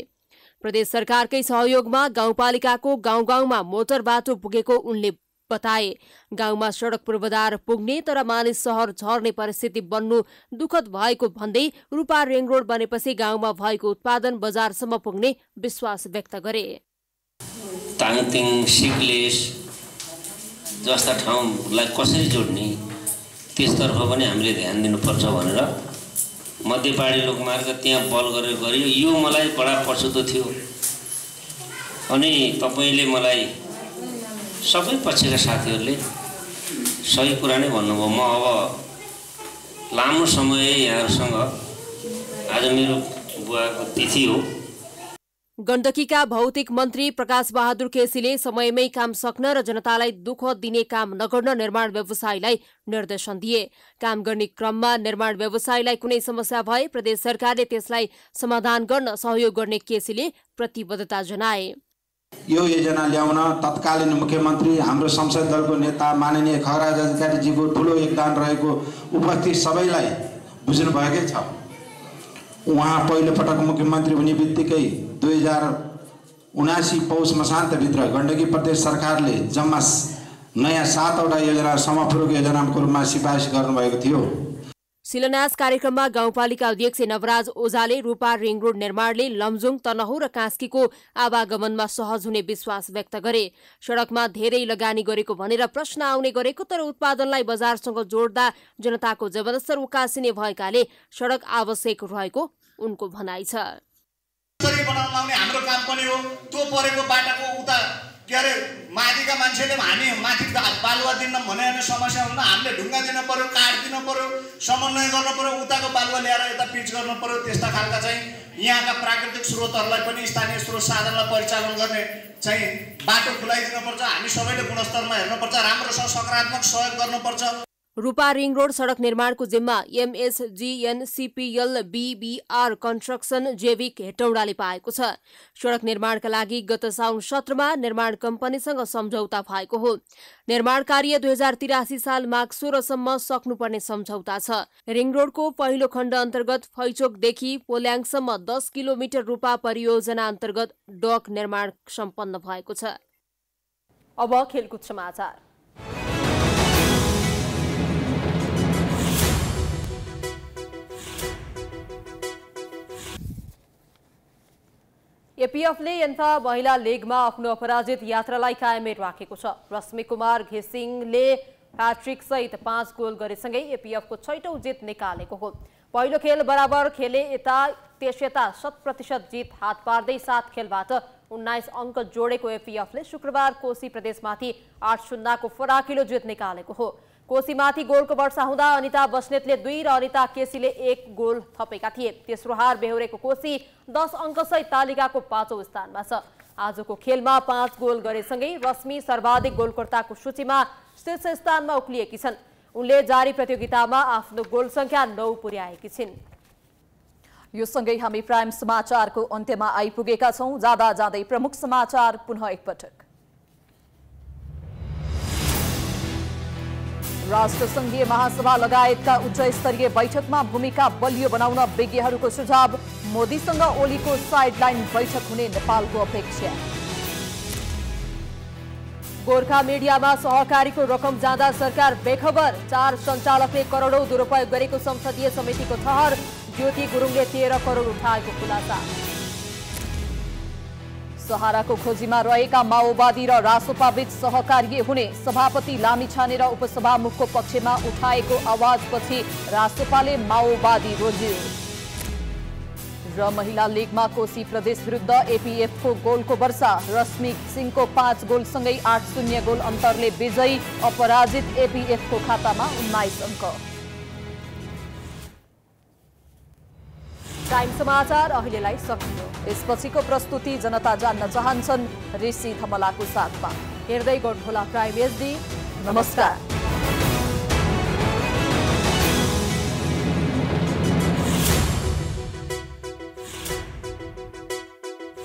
A: प्रदेश सरकारकै सहयोगमा गाउँपालिकाको गाउँ गाउँमा मोटर बाटो पुगेको उनले बताए गाउँमा सड़क पूर्वाधार पुग्ने तर मानिस सहर झर्ने परिस्थिति बन्नु दुखद भएको भन्दै रूपा रिङ रोड बनेपछि गाउँमा भएको उत्पादन बजारसम्म पुग्ने विश्वास व्यक्त गरे
D: ताङतिङ सिक्लेस जस्ता ठाउँलाई कसरी जोड्ने त्यसतर्फ पनि हामीले ध्यान दिनुपर्छ भनेर मध्यपाडी लोकमार्ग त्यहाँ बल गरेर गरियो यो मलाई बडा पछुतो थियो अनि तपाईँले मलाई सबै पक्षका साथीहरूले सही कुरा नै भन्नुभयो म अब लामो समय यहाँहरूसँग आज मेरो बुवाको तिथि हो
A: गण्डकीका भौतिक मन्त्री प्रकाश बहादुर केसीले समयमै काम सक्न र जनतालाई दुःख दिने काम नगर्न निर्माण व्यवसायलाई निर्देशन दिए काम गर्ने क्रममा निर्माण व्यवसायलाई कुनै समस्या भए प्रदेश सरकारले त्यसलाई समाधान गर्न सहयोग गर्ने केसीले प्रतिबद्धता जनाए
F: यो योजना ल्याउन तत्कालीन मुख्यमन्त्री हाम्रो संसद दलको नेता माननीय खगराज अधिकारीजीको ठुलो योगदान रहेको उपस्थित सबैलाई बुझ्नुभएकै छ उहाँ पहिलोपटक मुख्यमन्त्री हुने बित्तिकै दुई हजार उनासी पौष मसान्तभित्र गण्डकी प्रदेश सरकारले जम्मा नयाँ सातवटा योजना समपूरक योजनाको रूपमा सिफारिस गर्नुभएको थियो
A: शिलान्यास कार्यक्रममा गाउँपालिका अध्यक्ष नवराज ओझाले रूपा रिङ रोड निर्माणले लमजुङ तनहु र कास्कीको आवागमनमा सहज हुने विश्वास व्यक्त गरे सड़कमा धेरै लगानी गरेको भनेर प्रश्न आउने गरेको तर उत्पादनलाई बजारसँग जोड्दा जनताको जबरदस्त उकासिने भएकाले सड़क आवश्यक रहेको उनको भनाइ छ
F: कसरी बनाउन
C: लाउने हाम्रो काम पनि हो त्यो परेको बाटाको उता के अरे माथिका मान्छेले हामी माथि बालुवा दिन भने समस्या हुन्न हामीले ढुङ्गा दिनु पऱ्यो काठ दिनु पऱ्यो समन्वय गर्नु पऱ्यो उताको बालुवा ल्याएर यता पिच गर्नु पऱ्यो त्यस्ता खालका चाहिँ यहाँका प्राकृतिक स्रोतहरूलाई पनि स्थानीय स्रोत साधनलाई परिचालन गर्ने चाहिँ बाटो खुलाइदिनुपर्छ हामी सबैले गुणस्तरमा हेर्नुपर्छ राम्रोसँग सकारात्मक सहयोग गर्नुपर्छ
A: रूपा रिङ रोड सड़क निर्माणको जिम्मा एमएसजिएनसिपिएल बीबीआर कन्स्ट्रक्सन जेविक हेटौडाले पाएको छ सड़क निर्माणका लागि गत साउन सत्रमा निर्माण कम्पनीसँग सम्झौता भएको हो निर्माण कार्य दुई हजार तिरासी साल माघ सोह्रसम्म सक्नुपर्ने सम्झौता छ रिङ रोडको पहिलो खण्ड अन्तर्गत फैचोकदेखि पोल्याङसम्म दस किलोमिटर रूपा परियोजना अन्तर्गत डक निर्माण सम्पन्न भएको छ अब खेलकुद समाचार एपिएफले यन्ता महिला लिगमा आफ्नो अपराजित यात्रालाई कायमेट राखेको छ रश्मी कुमार घिसिङले सहित पाँच गोल गरेसँगै एपिएफको छैटौँ जित निकालेको हो पहिलो खेल बराबर खेले यता यता शत प्रतिशत जित हात पार्दै सात खेलबाट उन्नाइस अङ्क जोडेको एपिएफले शुक्रबार कोशी प्रदेशमाथि आठ सुन्नाको फराकिलो जित निकालेको हो कोशीमाथि गोलको वर्षा हुँदा अनिता बस्नेतले दुई र अनिता केसीले एक गोल थपेका थिए तेस्रो हार बेहोरेको कोशी दस अङ्कसहित तालिकाको पाँचौँ स्थानमा छ आजको खेलमा पाँच गोल गरेसँगै रश्मि सर्वाधिक गोलकर्ताको सूचीमा शीर्ष स्थानमा उक्लिएकी छन् उनले जारी प्रतियोगितामा आफ्नो गोल संख्या नौ पुर्याएकी छिन् यो सँगै हामी प्राइम समाचारको अन्त्यमा आइपुगेका छौँ जाँदा जाँदै प्रमुख समाचार पुनः एकपटक संघीय महासभा लगायतका उच्च स्तरीय बैठकमा भूमिका बलियो बनाउन विज्ञहरूको सुझाव मोदीसँग ओलीको साइडलाइन बैठक हुने नेपालको अपेक्षा गोर्खा मिडियामा सहकारीको रकम जाँदा सरकार बेखबर चार सञ्चालकले करोडौं दुरुपयोग गरेको संसदीय समितिको ठहर ज्योति गुरुङले तेह्र करोड उठाएको खुलासा को खोजी में रहकर माओवादी रसोपा रासोपाबीच सहकार होने सभापति को पक्ष में पक्षमा आवाज आवाजपछि रासोपा माओवादी रोज्यो र महिला में कोशी प्रदेश विरुद्ध एपीएफ को गोल को वर्षा रश्मि सिंह को पांच गोल संगे आठ शून्य गोल अंतर विजयी अपराजित एपीएफ को खाता में उन्नाइस अंक टाइम समाचार अहिलेलाई सकियो यसपछिको प्रस्तुति जनता जान्न चाहन्छन् ऋषि धमलाको साथमा हेर्दै गर्नुहोला प्राइम एसडी नमस्कार